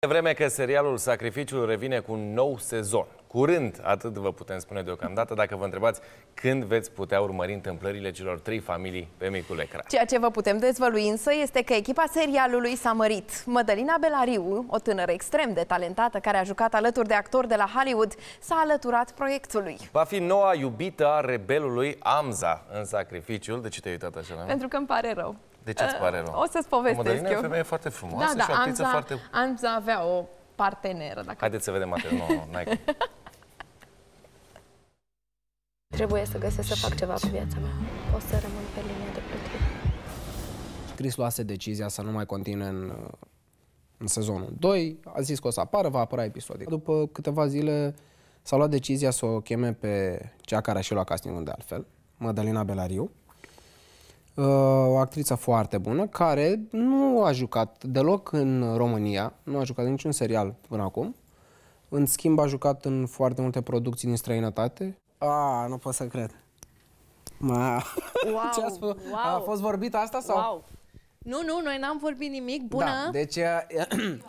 De vreme că serialul Sacrificiul revine cu un nou sezon. Curând, atât vă putem spune deocamdată, dacă vă întrebați când veți putea urmări întâmplările celor trei familii pe micul ecran. Ceea ce vă putem dezvălui însă este că echipa serialului s-a mărit. Mădălina Belariu, o tânără extrem de talentată care a jucat alături de actori de la Hollywood, s-a alăturat proiectului. Va fi noua iubită a rebelului Amza în Sacrificiul. De ce te-ai uitat așa? Pentru că îmi pare rău. De ce îți uh, pare rău? O să-ți povestesc Mădălina eu. e femeie foarte frumoasă da, da, și o Anza, foarte... Anza avea o parteneră. Dacă... Haideți să vedem material. Nu, Trebuie să găsesc să fac ceva cu viața mea. O să rămân pe linia de plutire. Chris luase decizia să nu mai continue în, în sezonul 2. A zis că o să apară, va apăra episodic. După câteva zile s-a luat decizia să o cheme pe cea care a și luat castingul de altfel, Madalina Belariu, Uh, o actriță foarte bună care nu a jucat deloc în România, nu a jucat niciun serial până acum. În schimb, a jucat în foarte multe producții din străinătate. A, nu pot să cred. Ma. Wow, Ce a, spus? wow. a fost vorbit asta sau? Wow. Nu, nu, noi n-am vorbit nimic. Da, bună! Da, deci,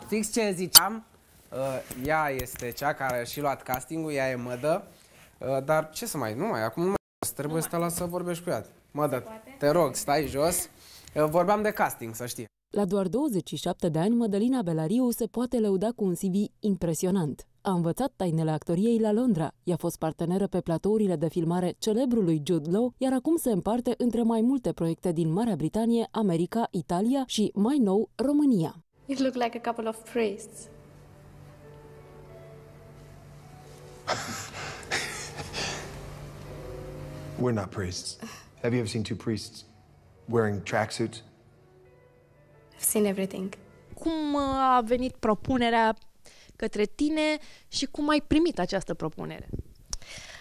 fix ce ziceam, uh, ea este cea care a și luat castingul, ea e mădă, uh, dar ce să mai, nu mai, acum nu mai, trebuie nu să te las să vorbești cu ea. Mă, da, te rog, stai jos. Vorbeam de casting, să știi. La doar 27 de ani, Mădălina Belariu se poate lăuda cu un CV impresionant. A învățat tainele actoriei la Londra, i-a fost parteneră pe platourile de filmare celebrului Jude Law, iar acum se împarte între mai multe proiecte din Marea Britanie, America, Italia și, mai nou, România. It look like a couple of priests. We're not priests. Have you ever seen two priests wearing tracksuits? I've seen everything. Cum uh, a venit propunerea către tine și cum ai primit această propunere?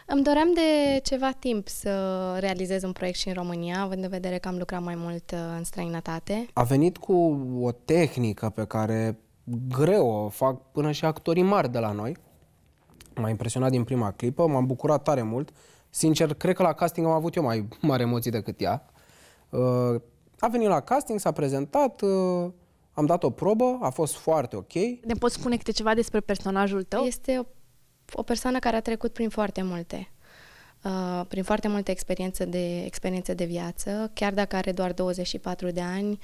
Îmi doream de ceva timp să realizez un proiect și în România, având în vedere că am lucrat mai mult uh, în străinătate. A venit cu o tehnică pe care greu o fac până și actorii mari de la noi. M-a impresionat din prima clipă, m-am bucurat tare mult. Sincer, cred că la casting am avut eu mai mare emoții decât ea. Uh, a venit la casting, s-a prezentat, uh, am dat o probă, a fost foarte ok. Ne poți spune câte ceva despre personajul tău? Este o, o persoană care a trecut prin foarte multe. Uh, prin foarte multe experiențe de, experiențe de viață, chiar dacă are doar 24 de ani,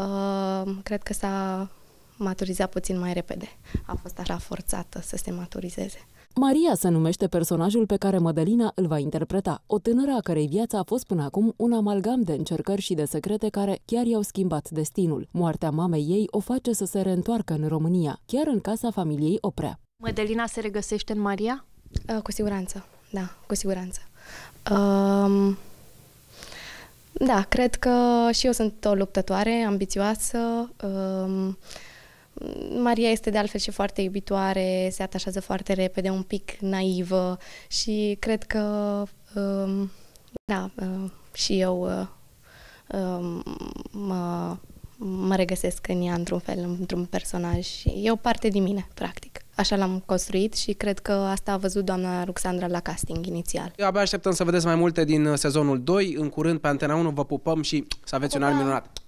uh, cred că s-a maturizat puțin mai repede. A fost așa forțată să se maturizeze. Maria se numește personajul pe care Mădălina îl va interpreta, o tânără a cărei viața a fost până acum un amalgam de încercări și de secrete care chiar i-au schimbat destinul. Moartea mamei ei o face să se reîntoarcă în România, chiar în casa familiei Oprea. Mădălina se regăsește în Maria? Uh, cu siguranță, da, cu siguranță. Um, da, cred că și eu sunt o luptătoare ambițioasă, um, Maria este de altfel și foarte iubitoare, se atașează foarte repede, un pic naivă și cred că, um, da, uh, și eu uh, uh, mă, mă regăsesc în ea într-un fel, într-un personaj. E o parte din mine, practic. Așa l-am construit și cred că asta a văzut doamna Ruxandra la casting inițial. Eu abia așteptăm să vedeți mai multe din uh, sezonul 2. În curând pe Antena 1 vă pupăm și să aveți Acum, un an minunat.